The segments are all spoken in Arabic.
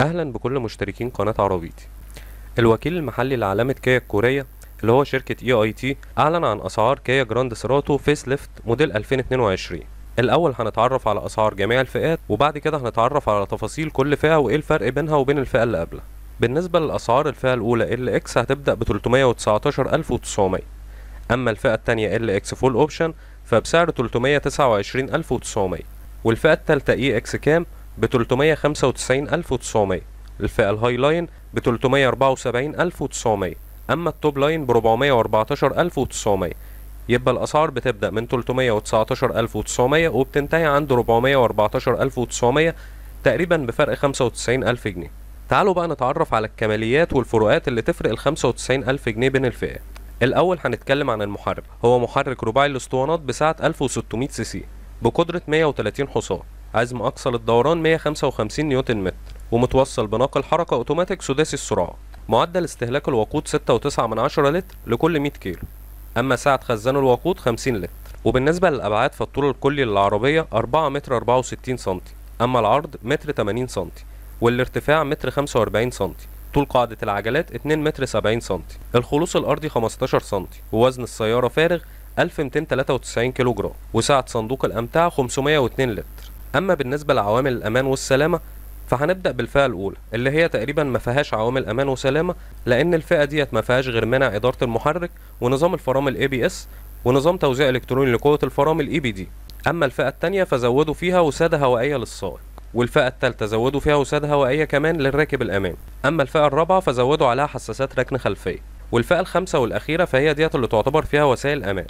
أهلا بكل مشتركين قناة عربيتي الوكيل المحلي لعلامة كيا الكورية اللي هو شركة اي اي تي أعلن عن أسعار كيا جراند سيراتو فيس ليفت موديل 2022 الأول هنتعرف على أسعار جميع الفئات وبعد كده هنتعرف على تفاصيل كل فئة وإيه الفرق بينها وبين الفئة اللي قبلها بالنسبة للأسعار الفئة الأولى ال اكس هتبدأ ب 319900 أما الفئة التانية ال اكس فول أوبشن فبسعر 329900 والفئة التالتة اي اكس كام ب 395900 الفئة الهاي لاين ب 374900 أما التوب لاين ب 414900 يبقى الأسعار بتبدأ من 319900 وبتنتهي عند 414900 تقريبا بفرق 95000 جنيه تعالوا بقى نتعرف على الكماليات والفروقات اللي تفرق ال 95000 جنيه بين الفئات الأول هنتكلم عن المحرك هو محرك رباعي الاسطوانات بسعة 1600 سي سي بقدرة 130 حصان عزم أقصى للدوران 155 نيوتن متر ومتوصل بناقل حركة أوتوماتيك سداسي السرعة معدل استهلاك الوقود 6.9 لتر لكل 100 كيلو أما سعة خزان الوقود 50 لتر وبالنسبة للأبعاد فالطول الكلي للعربية 4 متر 64 سنتي أما العرض متر 80 سنتي والارتفاع متر 45 سنتي طول قاعدة العجلات 2 متر 70 سنتي الخلوص الأرضي 15 سنتي ووزن السيارة فارغ 1293 كيلو جرام وسعة صندوق الأمتعة 502 لتر اما بالنسبه لعوامل الامان والسلامه فهنبدا بالفئه الاولى اللي هي تقريبا ما فيهاش عوامل امان وسلامه لان الفئه ديت ما فيهاش غير منع اداره المحرك ونظام الفرامل اي بي اس ونظام توزيع الكتروني لقوه الفرامل اي بي دي اما الفئه الثانيه فزودوا فيها وساده هوائيه للسائق والفئة الثالثة زودوا فيها وسادة هوائية كمان للراكب الأمام أما الفئة الرابعة فزودوا عليها حساسات ركن خلفية والفئة الخامسة والأخيرة فهي ديت اللي تعتبر فيها وسائل أمان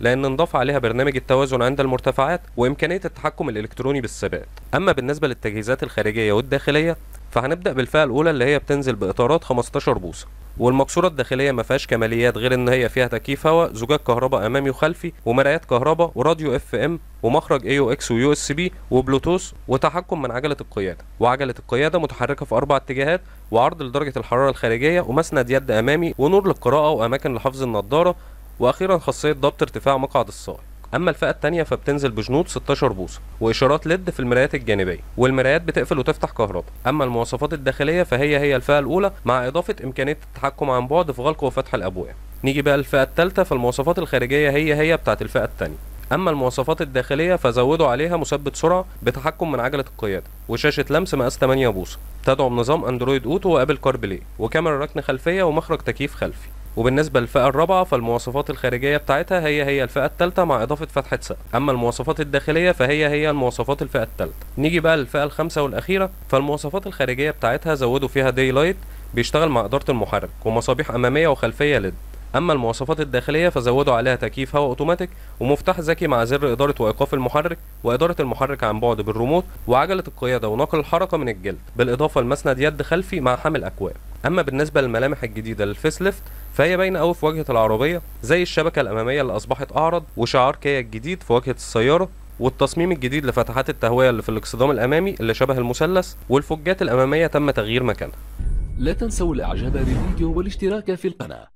لأن انضاف عليها برنامج التوازن عند المرتفعات وإمكانية التحكم الإلكتروني بالثبات أما بالنسبة للتجهيزات الخارجية والداخلية فهنبدأ بالفئة الأولى اللي هي بتنزل بإطارات 15 بوصة والمقصورة الداخلية ما فيهاش كماليات غير ان هي فيها تكييف هواء، زجاج كهرباء امامي وخلفي، ومرايات كهرباء، وراديو اف ام، ومخرج اي او اكس ويو اس بي، وبلوتوث، وتحكم من عجلة القيادة، وعجلة القيادة متحركة في أربع اتجاهات، وعرض لدرجة الحرارة الخارجية، ومسند يد أمامي، ونور للقراءة وأماكن لحفظ النظاره واخيرا خاصيه ضبط ارتفاع مقعد السائق اما الفئه الثانيه فبتنزل بجنود 16 بوصه واشارات ليد في المرايات الجانبيه والمرايات بتقفل وتفتح كهرباء اما المواصفات الداخليه فهي هي الفئه الاولى مع اضافه امكانيه التحكم عن بعد في غلق وفتح الابواب نيجي بقى للفئه الثالثه فالمواصفات الخارجيه هي هي بتاعه الفئه الثانيه اما المواصفات الداخليه فزودوا عليها مثبت سرعه بتحكم من عجله القياده وشاشه لمس مقاس 8 بوصه تدعم نظام اندرويد اوتو وابل كاربلي وكاميرا ركن خلفيه ومخرج تكييف خلفي وبالنسبة للفئة الرابعة فالمواصفات الخارجية بتاعتها هي هي الفئة الثالثة مع إضافة فتحة سقف أما المواصفات الداخلية فهي هي المواصفات الفئة الثالثة نيجي بقى للفئة الخامسة والأخيرة فالمواصفات الخارجية بتاعتها زودوا فيها داي لايت بيشتغل مع إدارة المحرك ومصابيح أمامية وخلفية ليد أما المواصفات الداخلية فزودوا عليها تكييف هواء أوتوماتيك ومفتاح ذكي مع زر إدارة وإيقاف المحرك وإدارة المحرك عن بعد بالريموت وعجلة القيادة ونقل الحركة من الجلد بالإضافة لمسند يد خلفي مع حامل أكواب أما بالنسبة للملامح الجديدة للفيس ليفت فهي باينة قوي في واجهة العربية زي الشبكة الأمامية اللي أصبحت أعرض وشعار كيا الجديد في واجهة السيارة والتصميم الجديد لفتحات التهوية اللي في الاكسدام الأمامي اللي شبه المثلث والفجات الأمامية تم تغيير مكانها لا تنسوا الإعجاب بالفيديو والاشتراك في القناة